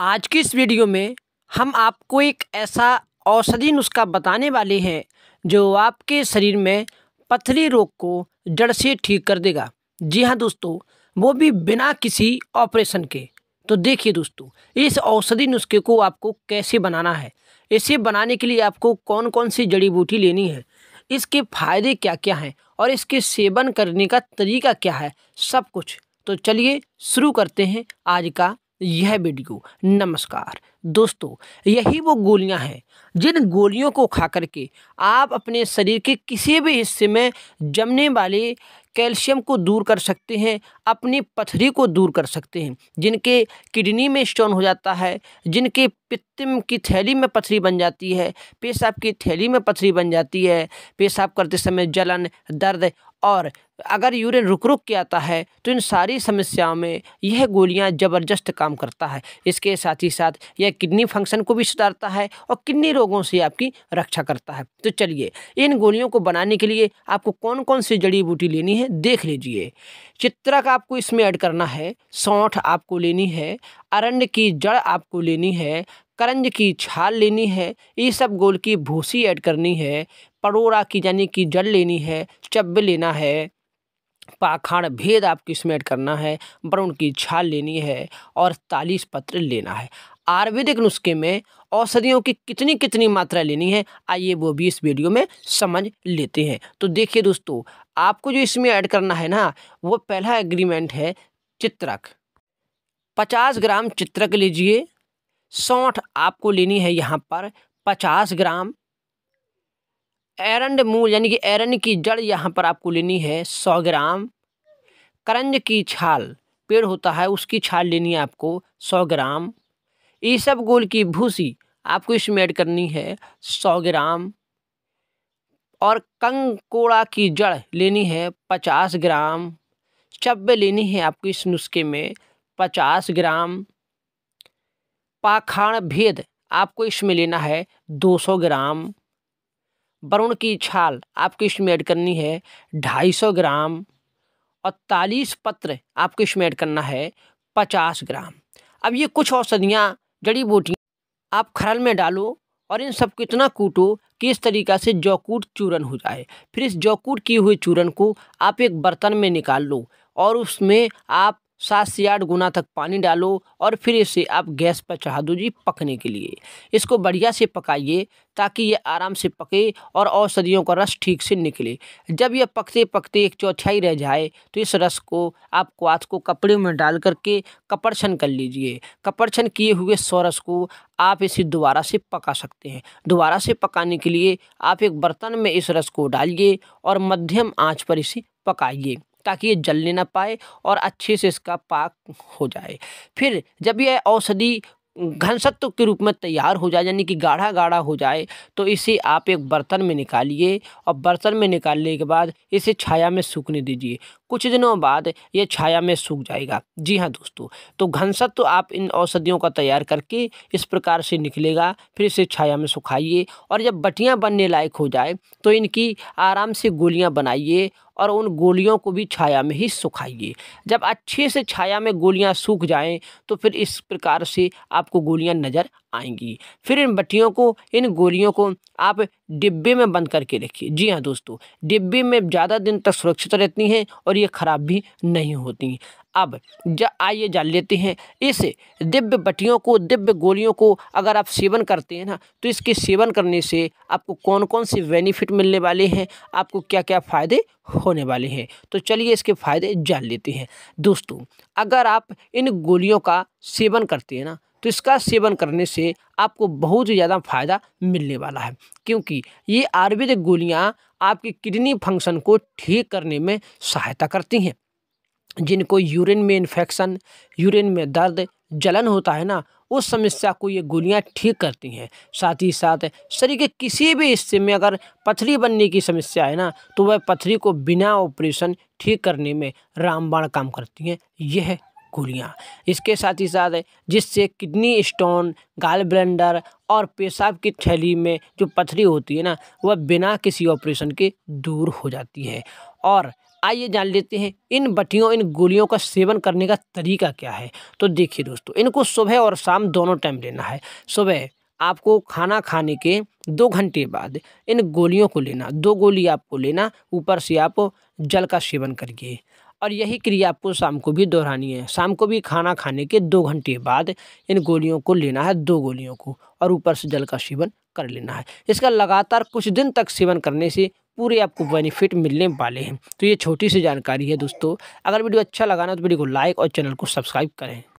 आज की इस वीडियो में हम आपको एक ऐसा औषधि नुस्खा बताने वाले हैं जो आपके शरीर में पथरी रोग को जड़ से ठीक कर देगा जी हाँ दोस्तों वो भी बिना किसी ऑपरेशन के तो देखिए दोस्तों इस औषधि नुस्खे को आपको कैसे बनाना है इसे बनाने के लिए आपको कौन कौन सी जड़ी बूटी लेनी है इसके फायदे क्या क्या हैं और इसके सेवन करने का तरीका क्या है सब कुछ तो चलिए शुरू करते हैं आज का यह वीडियो नमस्कार दोस्तों यही वो गोलियां हैं जिन गोलियों को खा करके आप अपने शरीर के किसी भी हिस्से में जमने वाले कैल्शियम को दूर कर सकते हैं अपनी पथरी को दूर कर सकते हैं जिनके किडनी में स्टोन हो जाता है जिनके पित्तम की थैली में पथरी बन जाती है पेशाब की थैली में पथरी बन जाती है पेशाब करते समय जलन दर्द और अगर यूरिन रुक रुक के आता है तो इन सारी समस्याओं में यह गोलियां ज़बरदस्त काम करता है इसके साथ ही साथ यह किडनी फंक्शन को भी सुधारता है और किडनी रोगों से आपकी रक्षा करता है तो चलिए इन गोलियों को बनाने के लिए आपको कौन कौन सी जड़ी बूटी लेनी है देख लीजिए चित्रक आपको इसमें ऐड करना है सौंठ आपको लेनी है अरण्य की जड़ आपको लेनी है करंज की छाल लेनी है ये सब गोल की भूसी ऐड करनी है परोरा की यानी कि जड़ लेनी है चब्ब लेना है पाखाड़ भेद आपको इसमें ऐड करना है वरुण की छाल लेनी है और तालीस पत्र लेना है आयुर्वेदिक नुस्खे में औषधियों की कितनी कितनी मात्रा लेनी है आइए वो भी इस वीडियो में समझ लेते हैं तो देखिए दोस्तों आपको जो इसमें ऐड करना है ना वो पहला एग्रीमेंट है चित्रक पचास ग्राम चित्रक लीजिए सौठ आपको लेनी है यहाँ पर पचास ग्राम एरंड मूल यानी कि एरन की जड़ यहाँ पर आपको लेनी है सौ ग्राम करंज की छाल पेड़ होता है उसकी छाल लेनी है आपको सौ ग्राम ईसब गोल की भूसी आपको इसमें ऐड करनी है सौ ग्राम और कंकोड़ा की जड़ लेनी है पचास ग्राम चब्बे लेनी है आपको इस नुस्खे में पचास ग्राम पाखाण भेद आपको इसमें लेना है दो सौ ग्राम वरुण की छाल आपको इसमें ऐड करनी है ढाई सौ ग्राम और तालीस पत्र आपको इसमें ऐड करना है पचास ग्राम अब ये कुछ औषधियाँ जड़ी बूटियाँ आप खरल में डालो और इन सबको इतना कूटो कि इस तरीका से जौकूट चूरन हो जाए फिर इस जौकूट किए हुए चूरन को आप एक बर्तन में निकाल लो और उसमें आप सात से आठ गुना तक पानी डालो और फिर इसे आप गैस पर चढ़ा दो जी पकने के लिए इसको बढ़िया से पकाइए ताकि ये आराम से पके और औषधियों का रस ठीक से निकले जब यह पकते पकते एक चौथाई रह जाए तो इस रस को आप क्वाथ को कपड़े में डाल करके कपड़छन कर लीजिए कपड़छन किए हुए सौ रस को आप इसे दोबारा से पका सकते हैं दोबारा से पकाने के लिए आप एक बर्तन में इस रस को डालिए और मध्यम आँच पर इसे पकाइए ताकि ये जलने ना पाए और अच्छे से इसका पाक हो जाए फिर जब यह औषधि घनसत्व के रूप में तैयार हो जाए यानी कि गाढ़ा गाढ़ा हो जाए तो इसे आप एक बर्तन में निकालिए और बर्तन में निकालने के बाद इसे छाया में सूखने दीजिए कुछ दिनों बाद ये छाया में सूख जाएगा जी हाँ दोस्तों तो घनसत तो आप इन औषधियों का तैयार करके इस प्रकार से निकलेगा फिर इसे छाया में सुखाइए और जब बटियाँ बनने लायक हो जाए तो इनकी आराम से गोलियाँ बनाइए और उन गोलियों को भी छाया में ही सुखाइए जब अच्छे से छाया में गोलियां सूख जाएं तो फिर इस प्रकार से आपको गोलियां नज़र आएंगी फिर इन बटियों को इन गोलियों को आप डिब्बे में बंद करके रखिए जी हाँ दोस्तों डिब्बे में ज़्यादा दिन तक सुरक्षित रहती हैं और ये ख़राब भी नहीं होती अब जब आइए जान लेते हैं इस दिव्य बटियों को दिव्य गोलियों को अगर आप सेवन करते हैं ना तो इसके सेवन करने से आपको कौन कौन से बेनिफिट मिलने वाले हैं आपको क्या क्या फ़ायदे होने वाले हैं तो चलिए इसके फ़ायदे जान लेते हैं दोस्तों अगर आप इन गोलियों का सेवन करते हैं ना तो इसका सेवन करने से आपको बहुत ज़्यादा फायदा मिलने वाला है क्योंकि ये आयुर्वेदिक गोलियाँ आपकी किडनी फंक्शन को ठीक करने में सहायता करती हैं जिनको यूरिन में इन्फेक्शन यूरिन में दर्द जलन होता है ना उस समस्या को ये गोलियाँ ठीक करती हैं साथ ही साथ शरीर के किसी भी हिस्से में अगर पथरी बनने की समस्या है ना तो वह पथरी को बिना ऑपरेशन ठीक करने में रामबाण काम करती हैं यह गोलियाँ इसके साथ ही साथ जिससे किडनी स्टोन गाल ब्लेंडर और पेशाब की थैली में जो पथरी होती है ना वह बिना किसी ऑपरेशन के दूर हो जाती है और आइए जान लेते हैं इन बटियों इन गोलियों का सेवन करने का तरीका क्या है तो देखिए दोस्तों इनको सुबह और शाम दोनों टाइम लेना है सुबह आपको खाना खाने के दो घंटे बाद इन गोलियों को लेना दो गोली आपको लेना ऊपर से आप जल का सेवन करिए और यही क्रिया आपको शाम को भी दोहरानी है शाम को भी खाना खाने के दो घंटे बाद इन गोलियों को लेना है दो गोलियों को और ऊपर से जल का सेवन कर लेना है इसका लगातार कुछ दिन तक सेवन करने से पूरे आपको बेनिफिट मिलने वाले हैं तो ये छोटी सी जानकारी है दोस्तों अगर वीडियो अच्छा लगाना तो वीडियो को लाइक और चैनल को सब्सक्राइब करें